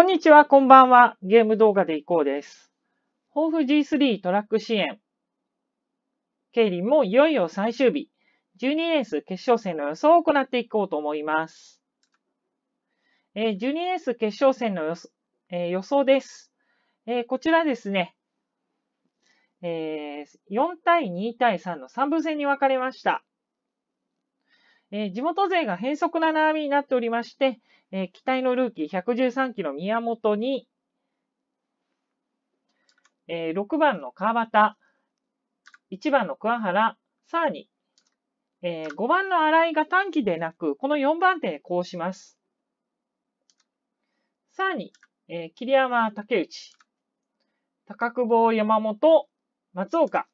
こんにちは、こんばんは。ゲーム動画でいこうです。豊富 G3 トラック支援。リ輪もいよいよ最終日。12レース決勝戦の予想を行っていこうと思います。え12レース決勝戦の予想,、え予想です、えこちらですね、え4対2対3の3分戦に分かれました。え地元勢が変則な並びになっておりまして、え期待のルーキー113キロ宮本に、え6番の川端、1番の桑原、さらに、え5番の新井が短期でなく、この4番手でこうします。さらに、え桐山竹内、高久保山本、松岡。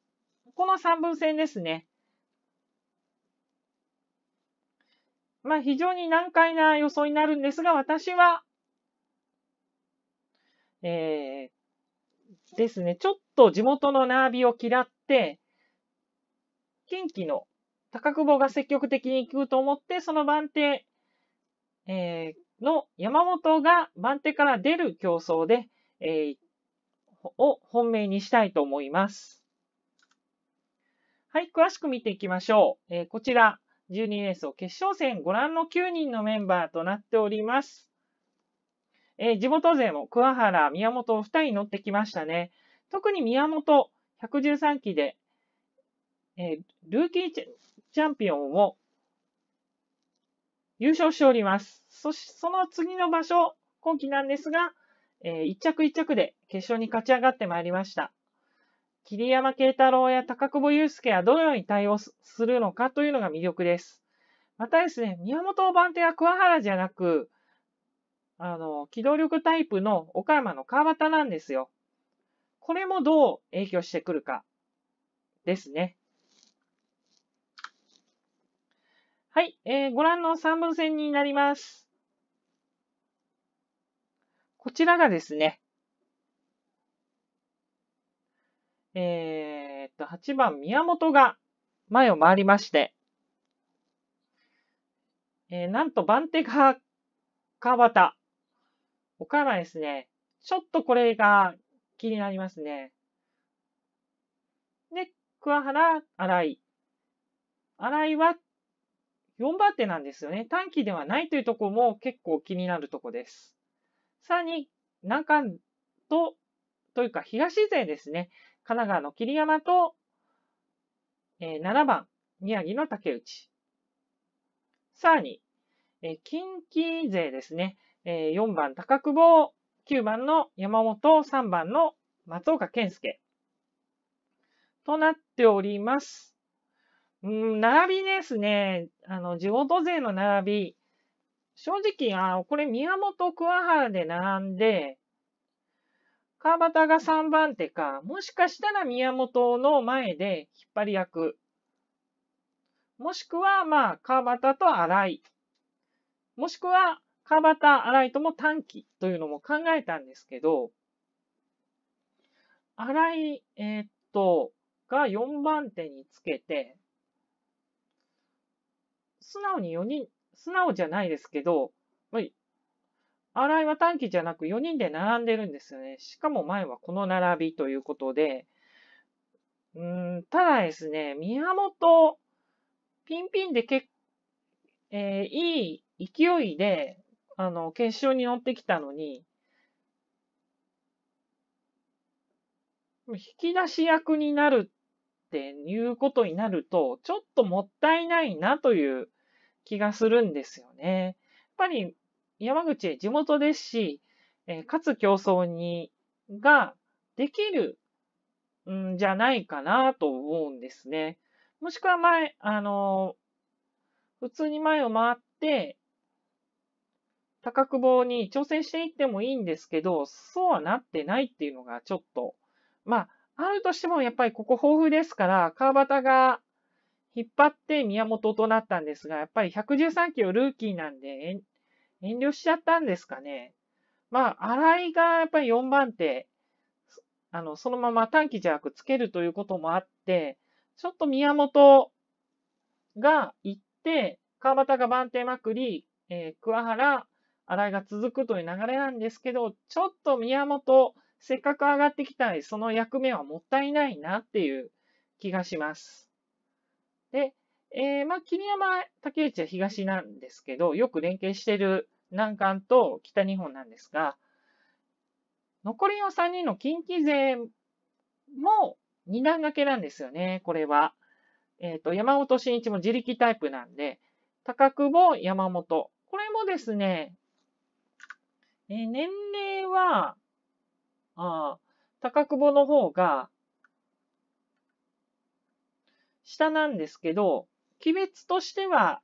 この3分線ですね。まあ非常に難解な予想になるんですが、私は、えー、ですね、ちょっと地元のナービを嫌って、近畿の高久保が積極的に行くと思って、その番手、えー、の山本が番手から出る競争で、えー、を本命にしたいと思います。はい、詳しく見ていきましょう。えー、こちら、12年層決勝戦ご覧の9人のメンバーとなっております。えー、地元勢も桑原、宮本2人乗ってきましたね。特に宮本、113期で、えー、ルーキーチャンピオンを優勝しております。そし、その次の場所、今季なんですが、えー、1着1着で決勝に勝ち上がってまいりました。桐山慶太郎や高久保祐介はどのように対応するのかというのが魅力です。またですね、宮本番手は桑原じゃなく、あの、機動力タイプの岡山の川端なんですよ。これもどう影響してくるかですね。はい、えー、ご覧の3分線になります。こちらがですね、えー、っと、8番宮本が前を回りまして、えー、なんと番手が川端。岡山ですね。ちょっとこれが気になりますね。で、桑原、新井。新井は4番手なんですよね。短期ではないというところも結構気になるところです。さらに、南関と、というか東勢ですね。神奈川の桐山と、えー、7番、宮城の竹内。さらに、えー、近畿勢ですね。えー、4番、高久保、9番の山本、3番の松岡健介。となっております。うん、並びですね。あの、地元勢の並び。正直、あこれ宮本、桑原で並んで、川端が3番手か、もしかしたら宮本の前で引っ張り役。もしくは、まあ、川端と荒井。もしくは、川端、荒井とも短期というのも考えたんですけど、荒井、えー、っと、が4番手につけて、素直に4人、素直じゃないですけど、r いは短期じゃなく4人で並んでるんですよね。しかも前はこの並びということで、うん、ただですね、宮本、ピンピンで結えー、いい勢いで、あの、決勝に乗ってきたのに、引き出し役になるっていうことになると、ちょっともったいないなという気がするんですよね。やっぱり山口、地元ですし、えー、かつ競争に、ができるんじゃないかなと思うんですね。もしくは前、あのー、普通に前を回って、高久保に挑戦していってもいいんですけど、そうはなってないっていうのがちょっと、まあ、あるとしてもやっぱりここ豊富ですから、川端が引っ張って宮本となったんですが、やっぱり113キロルーキーなんで、遠慮しちゃったんですかね。まあ、新井がやっぱり4番手、あの、そのまま短期弱つけるということもあって、ちょっと宮本が行って、川端が番手まくり、えー、桑原、新井が続くという流れなんですけど、ちょっと宮本、せっかく上がってきたり、その役目はもったいないなっていう気がします。で、えー、まあ、桐山、竹内は東なんですけど、よく連携している南関と北日本なんですが、残りの3人の近畿勢も二段掛けなんですよね、これは。えっ、ー、と、山本慎一も自力タイプなんで、高久保、山本。これもですね、えー、年齢は、あ高久保の方が、下なんですけど、鬼滅としては、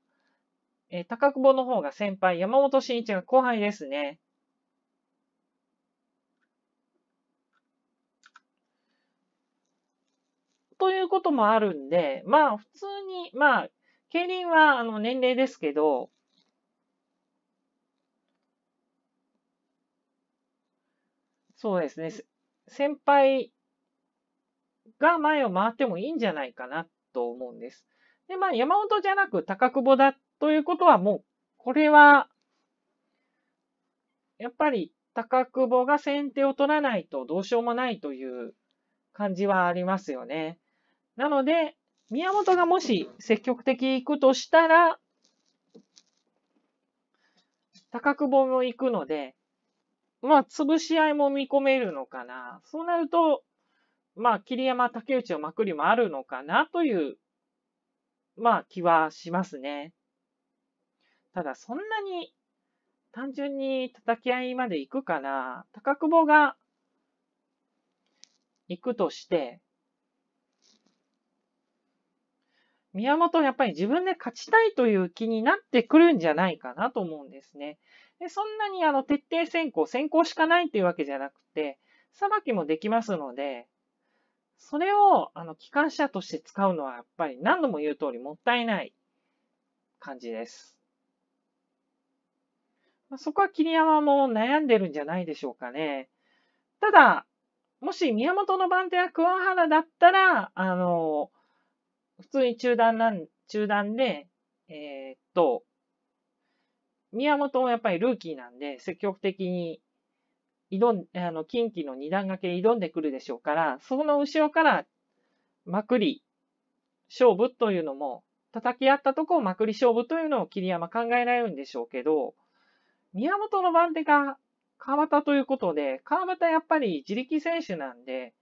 えー、高久保の方が先輩、山本慎一が後輩ですね。ということもあるんで、まあ普通に、まあ、競輪はあの年齢ですけど、そうですね、先輩が前を回ってもいいんじゃないかなと思うんです。で、まあ、山本じゃなく高久保だということはもう、これは、やっぱり高久保が先手を取らないとどうしようもないという感じはありますよね。なので、宮本がもし積極的に行くとしたら、高久保も行くので、まあ、潰し合いも見込めるのかな。そうなると、まあ、桐山、竹内をまくりもあるのかなというまあ、気はしますね。ただ、そんなに、単純に叩き合いまで行くかな。高久保が、行くとして、宮本やっぱり自分で勝ちたいという気になってくるんじゃないかなと思うんですね。でそんなにあの徹底先行、先行しかないというわけじゃなくて、裁きもできますので、それを、あの、機関車として使うのは、やっぱり何度も言う通りもったいない感じです。まあ、そこは桐山も悩んでるんじゃないでしょうかね。ただ、もし宮本の番手が桑原だったら、あの、普通に中断なん、中断で、えー、っと、宮本もやっぱりルーキーなんで、積極的に挑ん、あの、近畿の二段掛け挑んでくるでしょうから、その後ろからまくり勝負というのも、叩き合ったとこをまくり勝負というのを桐山考えられるんでしょうけど、宮本の番手が川端ということで、川端やっぱり自力選手なんで、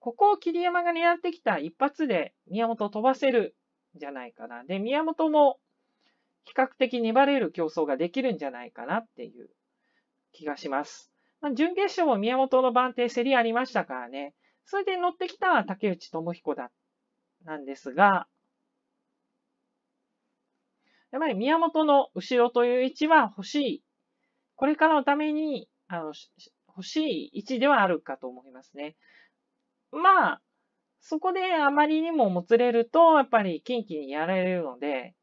ここを桐山が狙ってきた一発で宮本を飛ばせるんじゃないかな。で、宮本も比較的粘れる競争ができるんじゃないかなっていう気がします。まあ、準決勝も宮本の番手競りありましたからね。それで乗ってきたのは竹内智彦だ、なんですが、やっぱり宮本の後ろという位置は欲しい。これからのために、あの、欲しい位置ではあるかと思いますね。まあ、そこであまりにももつれると、やっぱり近畿にやられるので、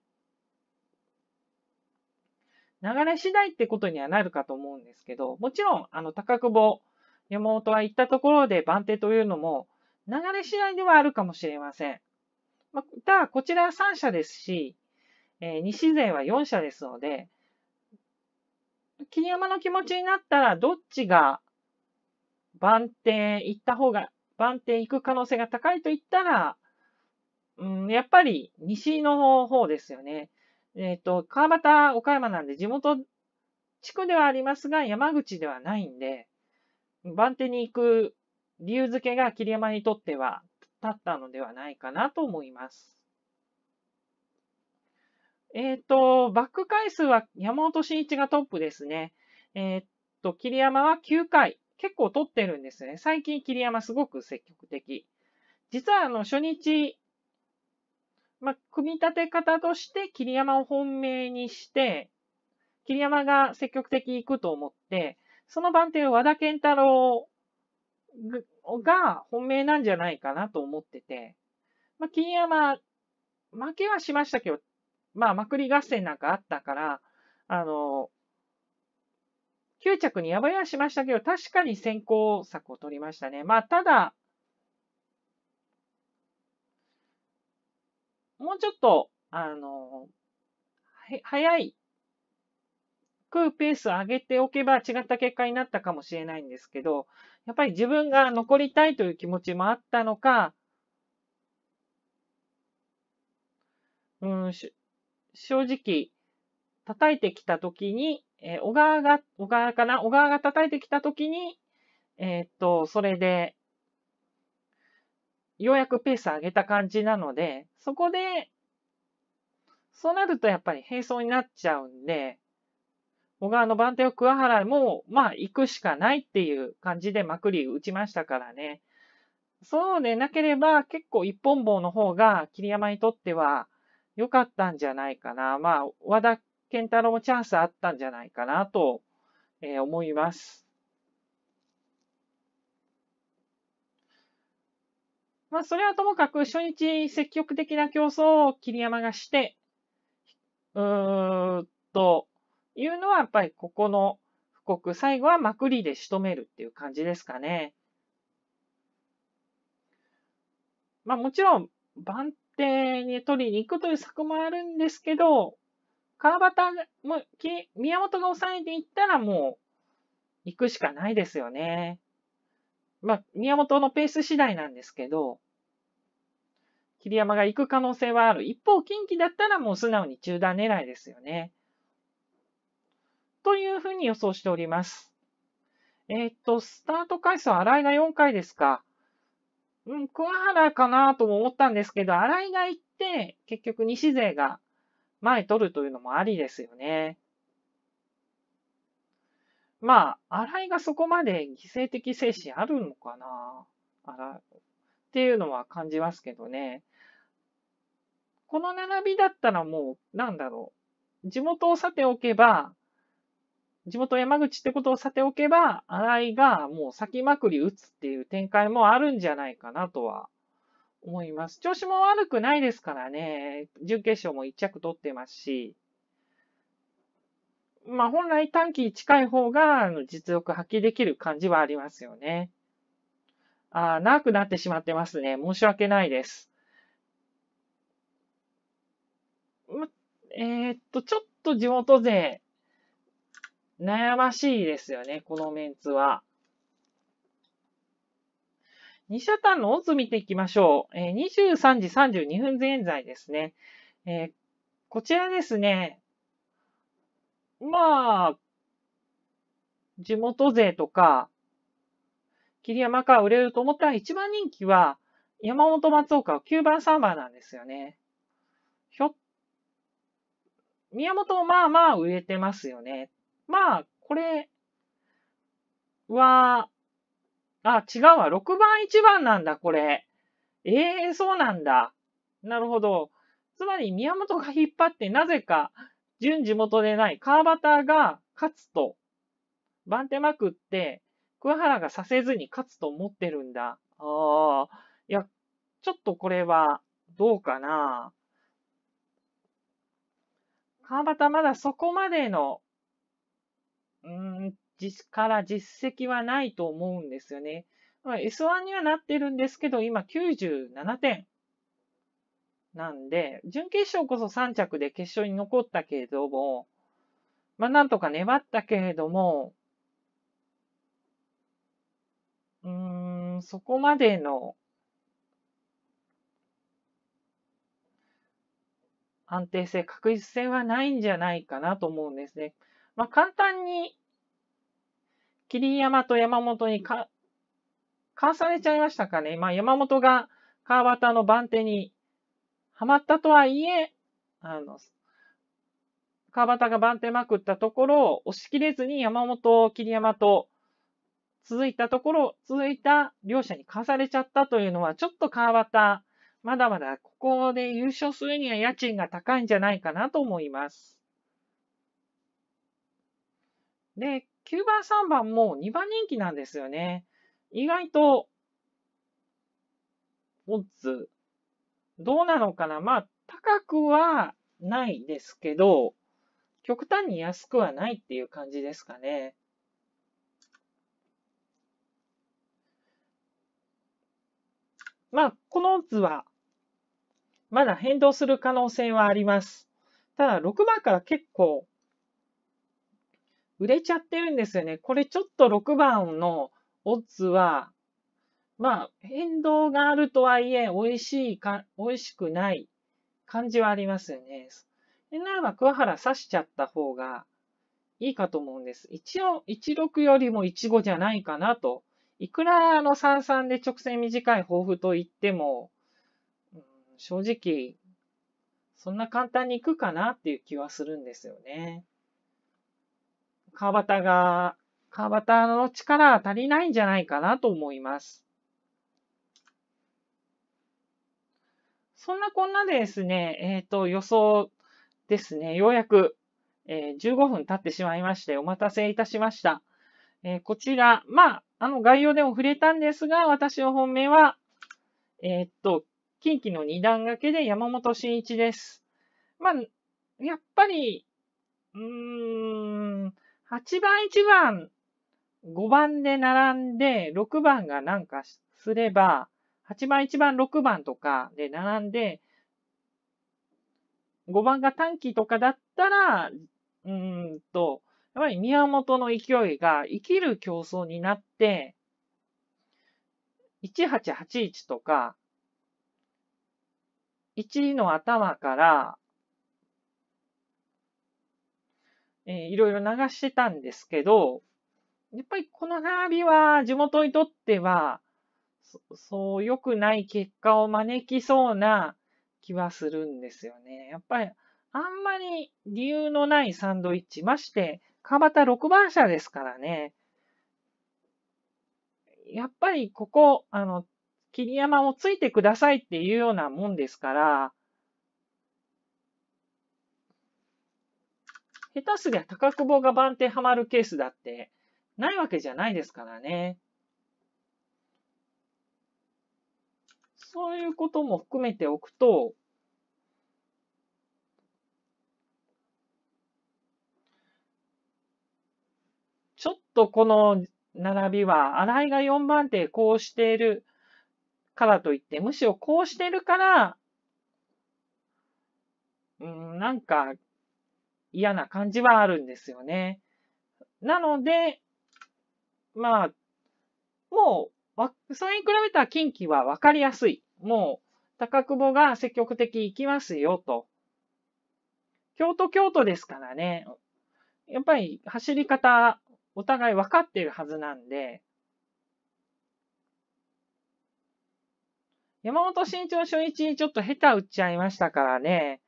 流れ次第ってことにはなるかと思うんですけど、もちろん、あの、高久保、山本は行ったところで番手というのも、流れ次第ではあるかもしれません。まただ、こちらは3社ですし、えー、西勢は4社ですので、桐山の気持ちになったら、どっちが番手行った方が、番手行く可能性が高いと言ったら、うん、やっぱり西の方ですよね。えっ、ー、と、川端、岡山なんで、地元地区ではありますが、山口ではないんで、番手に行く理由付けが桐山にとっては立ったのではないかなと思います。えっ、ー、と、バック回数は山本慎一がトップですね。えっ、ー、と、桐山は9回。結構取ってるんですね。最近桐山すごく積極的。実はあの、初日、まあ、組み立て方として桐山を本命にして、桐山が積極的に行くと思って、その番手和田健太郎が本命なんじゃないかなと思ってて、まあ、桐山、負けはしましたけど、まあ、まくり合戦なんかあったから、あの、9着に敗れはしましたけど、確かに先行策を取りましたね。まあ、ただ、もうちょっと、あの、早い、食うペースを上げておけば違った結果になったかもしれないんですけど、やっぱり自分が残りたいという気持ちもあったのか、うん、正直、叩いてきたときに、えー、小川が、小川かな小川が叩いてきたときに、えー、っと、それで、ようやくペース上げた感じなので、そこで、そうなるとやっぱり並走になっちゃうんで、小川の番手を桑原も、まあ、行くしかないっていう感じでまくり打ちましたからね。そうでなければ、結構一本棒の方が桐山にとっては良かったんじゃないかな。まあ、和田健太郎もチャンスあったんじゃないかなと、えー、思います。まあ、それはともかく、初日積極的な競争を桐山がして、うーんと、いうのはやっぱりここの布告、最後はまくりで仕留めるっていう感じですかね。まあもちろん、番手に取りに行くという策もあるんですけど、川端も、宮本が抑えていったらもう、行くしかないですよね。まあ、宮本のペース次第なんですけど、桐山が行く可能性はある。一方、近畿だったらもう素直に中断狙いですよね。というふうに予想しております。えー、っと、スタート回数は新井が4回ですか。うん、桑原かなとも思ったんですけど、新井が行って、結局西勢が前取るというのもありですよね。まあ、新井がそこまで犠牲的精神あるのかなあら、っていうのは感じますけどね。この並びだったらもう、なんだろう。地元をさておけば、地元山口ってことをさておけば、新井がもう先まくり打つっていう展開もあるんじゃないかなとは思います。調子も悪くないですからね。準決勝も1着取ってますし。まあ本来短期近い方が実力発揮できる感じはありますよね。ああ、長くなってしまってますね。申し訳ないです。ま、えー、っと、ちょっと地元勢、悩ましいですよね、このメンツは。二社単のオズ見ていきましょう。えー、23時32分現在ですね。えー、こちらですね。まあ、地元勢とか、桐山か売れると思ったら一番人気は、山本松岡9番3番なんですよね。宮本まあまあ売れてますよね。まあ、これは、あ、違うわ。6番1番なんだ、これ。ええー、そうなんだ。なるほど。つまり、宮本が引っ張って、なぜか、順地元でない川端が勝つと、番手まくって、桑原がさせずに勝つと思ってるんだ。ああ、いや、ちょっとこれは、どうかな。川端まだそこまでの、うん、実から実績はないと思うんですよね。S1 にはなってるんですけど、今97点。なんで、準決勝こそ3着で決勝に残ったけれども、まあなんとか粘ったけれども、うーん、そこまでの安定性、確実性はないんじゃないかなと思うんですね。まあ、簡単に、霧山と山本にか、かわされちゃいましたかね。まあ、山本が川端の番手にはまったとはいえ、あの、川端が番手まくったところを押し切れずに山本、桐山と続いたところ、続いた両者にかわされちゃったというのは、ちょっと川端まだまだここで優勝するには家賃が高いんじゃないかなと思います。で、9番、3番も2番人気なんですよね。意外と、オッズ、どうなのかなまあ、高くはないですけど、極端に安くはないっていう感じですかね。まあ、このオッズはまだ変動する可能性はあります。ただ、6番から結構、売れちゃってるんですよね。これちょっと6番のオッズは、まあ、変動があるとはいえ、美味しいか、美味しくない感じはありますよね。でならば、桑原刺しちゃった方がいいかと思うんです。一応、16よりも15じゃないかなと。いくらあの33で直線短い抱負と言っても、正直、そんな簡単にいくかなっていう気はするんですよね。川端が、川端の力は足りないんじゃないかなと思います。そんなこんなでですね、えっ、ー、と、予想ですね、ようやく、えー、15分経ってしまいまして、お待たせいたしました。えー、こちら、まあ、あの概要でも触れたんですが、私の本命は、えっと、近畿の二段掛けで山本慎一です。まあ、やっぱり、うーん、8番1番、5番で並んで、6番がなんかすれば、8番1番6番とかで並んで、5番が短期とかだったら、うーんと、やっぱり宮本の勢いが生きる競争になって、1881とか、1の頭から、えー、いろいろ流してたんですけど、やっぱりこの並びは地元にとっては、そそう良くない結果を招きそうな気はするんですよね。やっぱりあんまり理由のないサンドイッチ、まして、川端6番車ですからね。やっぱりここ、あの、桐山をついてくださいっていうようなもんですから、下手すりゃ高久保が番手はまるケースだってないわけじゃないですからね。そういうことも含めておくと、ちょっとこの並びは、新井が4番手こうしているからといって、むしろこうしてるから、うん、なんか嫌な感じはあるんですよね。なので、まあ、もう、それに比べた近畿はわかりやすい。もう、高久保が積極的行きますよと。京都京都ですからね。やっぱり走り方、お互い分かってるはずなんで、山本慎一の初日にちょっと下手打っちゃいましたからね。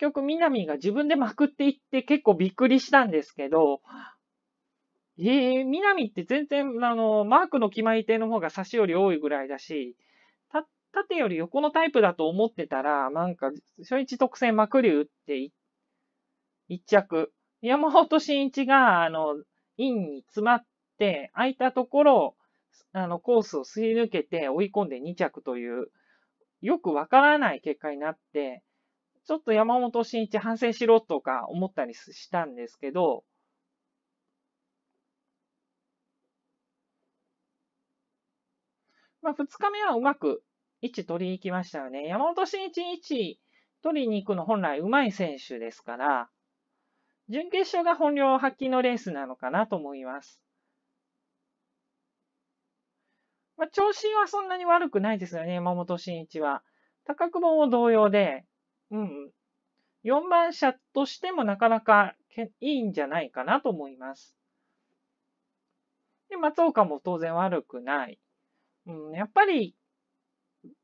結局、南が自分でまくっていって結構びっくりしたんですけど、ええー、南って全然、あの、マークの決まり手の方が差しより多いぐらいだし、た、縦より横のタイプだと思ってたら、なんか、初日特選まくり打って一着。山本慎一が、あの、インに詰まって、空いたところ、あのコースをすり抜けて追い込んで2着という、よくわからない結果になって、ちょっと山本慎一反省しろとか思ったりしたんですけど、まあ、2日目はうまく位置取りに行きましたよね。山本慎一位取りに行くの本来うまい選手ですから、準決勝が本領発揮のレースなのかなと思います。まあ、調子はそんなに悪くないですよね、山本慎一は。高久保も同様で、うん。4番車としてもなかなかいいんじゃないかなと思います。で、松岡も当然悪くない。うん、やっぱり、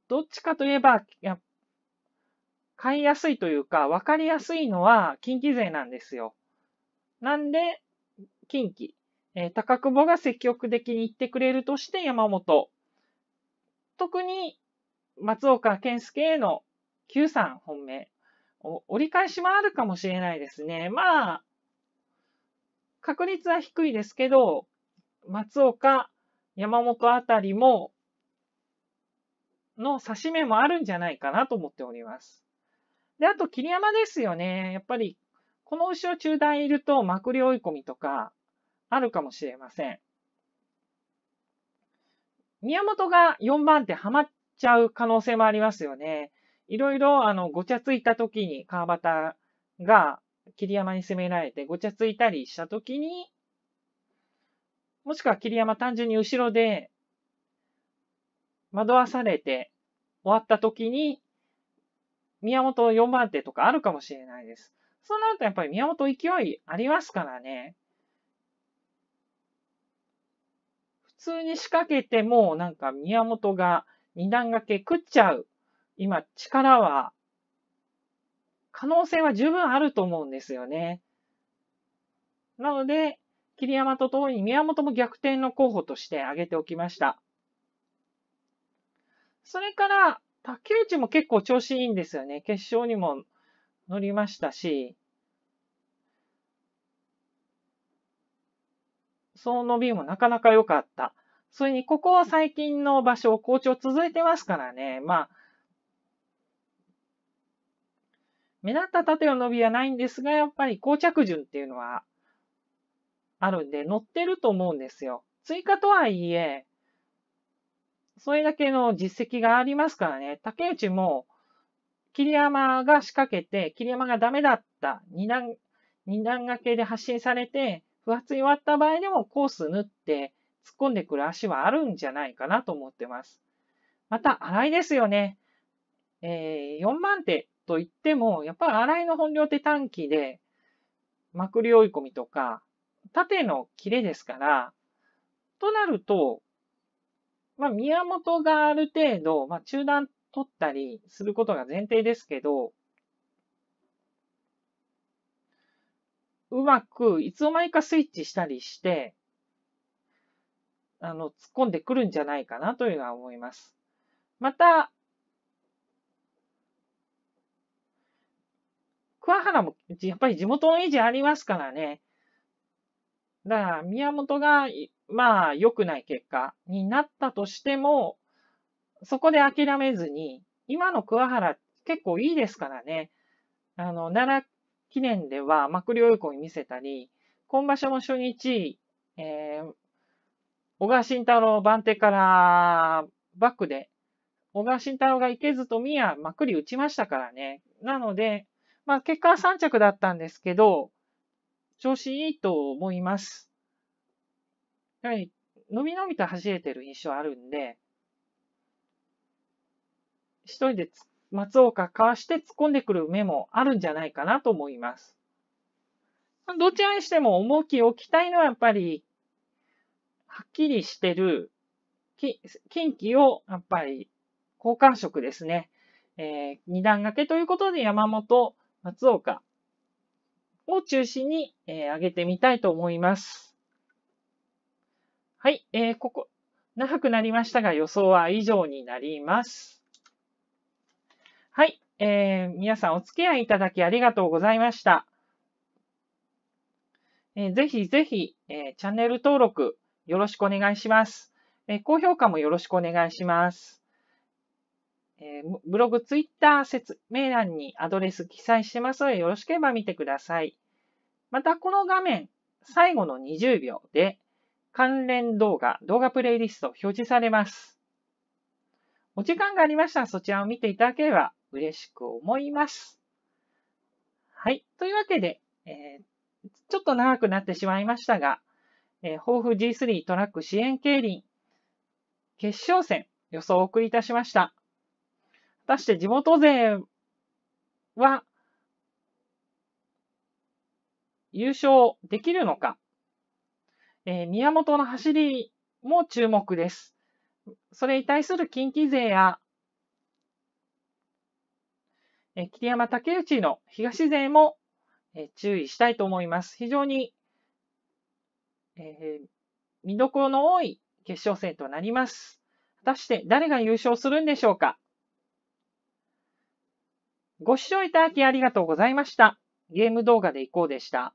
どっちかといえば、や買いやすいというか、わかりやすいのは近畿勢なんですよ。なんで、近畿。えー、高久保が積極的に行ってくれるとして山本。特に松岡健介への9 3本命。折り返しもあるかもしれないですね。まあ、確率は低いですけど、松岡、山本あたりも、の指し目もあるんじゃないかなと思っております。で、あと、桐山ですよね。やっぱり、この後ろ中段いると、まくり追い込みとか、あるかもしれません。宮本が4番手ハマっちゃう可能性もありますよね。いろいろ、あの、ごちゃついた時に川端が桐山に攻められてごちゃついたりした時に、もしくは桐山単純に後ろで惑わされて終わった時に、宮本4番手とかあるかもしれないです。そうなるとやっぱり宮本勢いありますからね。通に仕掛けても、なんか宮本が二段掛け食っちゃう。今、力は、可能性は十分あると思うんですよね。なので、桐山とともに宮本も逆転の候補として挙げておきました。それから、竹内も結構調子いいんですよね。決勝にも乗りましたし、その伸びもなかなか良かった。それに、ここは最近の場所、好調続いてますからね。まあ、目立った縦の伸びはないんですが、やっぱり膠着順っていうのはあるんで、乗ってると思うんですよ。追加とはいえ、それだけの実績がありますからね、竹内も、桐山が仕掛けて、桐山がダメだった、二段、二段掛けで発信されて、不発に割った場合でもコース縫って突っ込んでくる足はあるんじゃないかなと思ってます。また、洗いですよね。えー、4万手といっても、やっぱり洗いの本領って短期で、まくり追い込みとか、縦の切れですから、となると、まあ、宮本がある程度、まあ、中断取ったりすることが前提ですけど、うまく、いつの間にかスイッチしたりして、あの、突っ込んでくるんじゃないかなというのは思います。また、桑原も、やっぱり地元の維持ありますからね。だから、宮本が、まあ、良くない結果になったとしても、そこで諦めずに、今の桑原結構いいですからね。あの、奈良記念では幕僚横に見せたり、今場所も初日、えー、小川慎太郎番手からバックで、小川慎太郎が行けずと宮、まくり打ちましたからね。なので、まあ結果は3着だったんですけど、調子いいと思います。やはり、のびのびと走れてる印象あるんで、一人で突っ松岡かわして突っ込んでくる目もあるんじゃないかなと思います。どちらにしても重きを置きたいのはやっぱり、はっきりしてる、近畿をやっぱり交換色ですね。えー、二段掛けということで山本、松岡を中心に、えー、上げてみたいと思います。はい、えー、ここ、長くなりましたが予想は以上になります。はい、えー、皆さんお付き合いいただきありがとうございました。えー、ぜひぜひ、えー、チャンネル登録よろしくお願いします、えー、高評価もよろしくお願いします。えー、ブログ、ツイッター説明欄にアドレス記載してますので、よろしければ見てください。また、この画面、最後の20秒で、関連動画、動画プレイリスト表示されます。お時間がありましたら、そちらを見ていただければ嬉しく思います。はい。というわけで、えー、ちょっと長くなってしまいましたが、えー、豊富 G3 トラック支援競輪、決勝戦、予想をお送りいたしました。果たして地元勢は、優勝できるのか、えー、宮本の走りも注目です。それに対する近畿勢やえ桐山武内の東勢も、え注意したいと思います。非常に、えー、見どころの多い決勝戦となります。果たして誰が優勝するんでしょうかご視聴いただきありがとうございました。ゲーム動画でいこうでした。